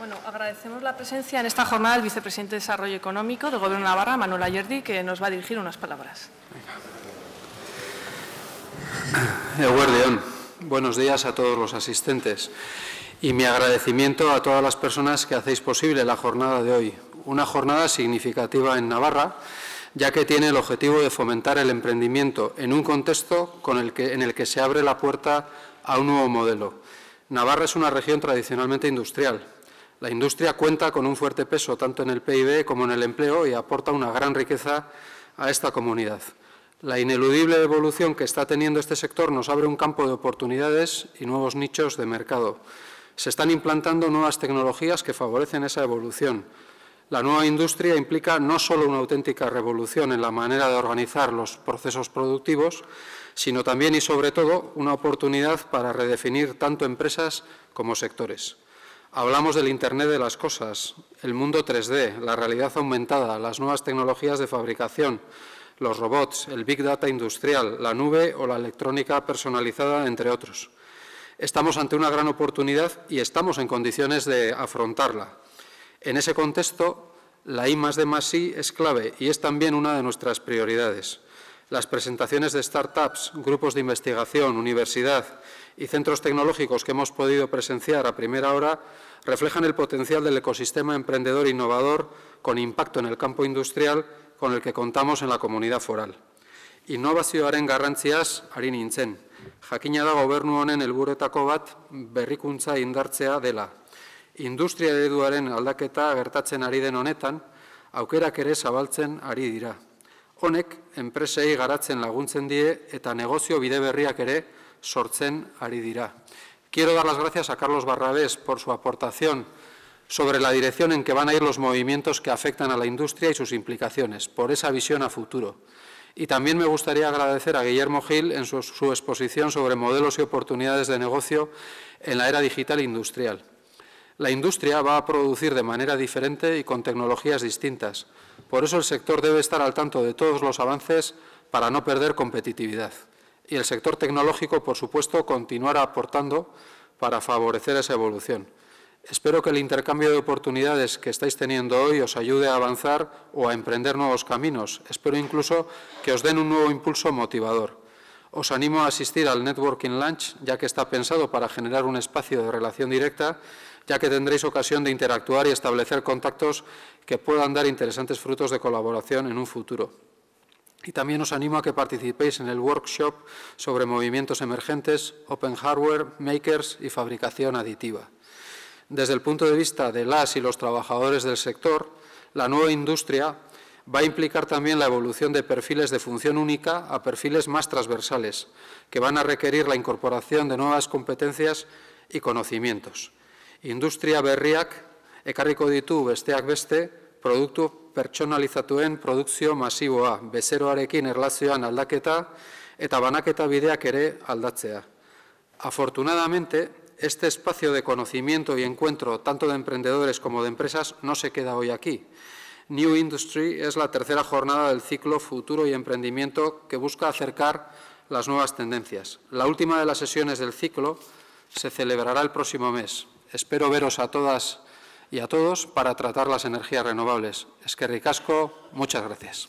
Bueno, agradecemos la presencia en esta jornada del vicepresidente de Desarrollo Económico del Gobierno de Navarra, Manuel Ayerdi, que nos va a dirigir unas palabras. buenos días a todos los asistentes y mi agradecimiento a todas las personas que hacéis posible la jornada de hoy. Una jornada significativa en Navarra, ya que tiene el objetivo de fomentar el emprendimiento en un contexto en el que se abre la puerta a un nuevo modelo. Navarra es una región tradicionalmente industrial, la industria cuenta con un fuerte peso tanto en el PIB como en el empleo y aporta una gran riqueza a esta comunidad. La ineludible evolución que está teniendo este sector nos abre un campo de oportunidades y nuevos nichos de mercado. Se están implantando nuevas tecnologías que favorecen esa evolución. La nueva industria implica no solo una auténtica revolución en la manera de organizar los procesos productivos, sino también y sobre todo una oportunidad para redefinir tanto empresas como sectores. Hablamos del Internet de las cosas, el mundo 3D, la realidad aumentada, las nuevas tecnologías de fabricación, los robots, el Big Data industrial, la nube o la electrónica personalizada, entre otros. Estamos ante una gran oportunidad y estamos en condiciones de afrontarla. En ese contexto, la I más de es clave y es también una de nuestras prioridades. las presentaciones de startups, grupos de investigación, universidad y centros tecnológicos que hemos podido presenciar a primera hora reflejan el potencial del ecosistema emprendedor e innovador con impacto en el campo industrial con el que contamos en la comunidad foral. Innovazioaren garrantziaz ari nintzen. Jakina da gobernu honen helburutako bat berrikuntza indartzea dela. Industria eduaren aldaketa gertatzen ari den honetan, aukerak ere zabaltzen ari dira. Honek, enpresei garatzen laguntzen die eta negozio bide ere sortzen Quiero dar las gracias a Carlos Barrabés por su aportación sobre la dirección en que van a ir los movimientos que afectan a la industria y sus implicaciones, por esa visión a futuro. Y también me gustaría agradecer a Guillermo Gil en su exposición sobre modelos y oportunidades de negocio en la era digital e industrial. La industria va a producir de manera diferente y con tecnologías distintas. Por eso el sector debe estar al tanto de todos los avances para no perder competitividad. Y el sector tecnológico, por supuesto, continuará aportando para favorecer esa evolución. Espero que el intercambio de oportunidades que estáis teniendo hoy os ayude a avanzar o a emprender nuevos caminos. Espero incluso que os den un nuevo impulso motivador. Os animo a asistir al Networking Lunch, ya que está pensado para generar un espacio de relación directa ya que tendréis ocasión de interactuar y establecer contactos que puedan dar interesantes frutos de colaboración en un futuro. Y también os animo a que participéis en el workshop sobre movimientos emergentes, open hardware, makers y fabricación aditiva. Desde el punto de vista de las y los trabajadores del sector, la nueva industria va a implicar también la evolución de perfiles de función única a perfiles más transversales, que van a requerir la incorporación de nuevas competencias y conocimientos. Industria berriak ekarriko ditu besteak beste produktu pertsonalizatuen produkzio masiboa, bezeroarekin erlazioan aldaketa eta banaketa bideak ere aldatzea. Afortunadamente, este espacio de conocimiento y encuentro, tanto de emprendedores como de empresas, no se queda hoy aquí. New Industry es la tercera jornada del ciclo Futuro y Emprendimiento que busca acercar las nuevas tendencias. La última de las sesiones del ciclo se celebrará el próximo mes. Espero veros a todas y a todos para tratar las energías renovables. Es que ricasco, muchas gracias.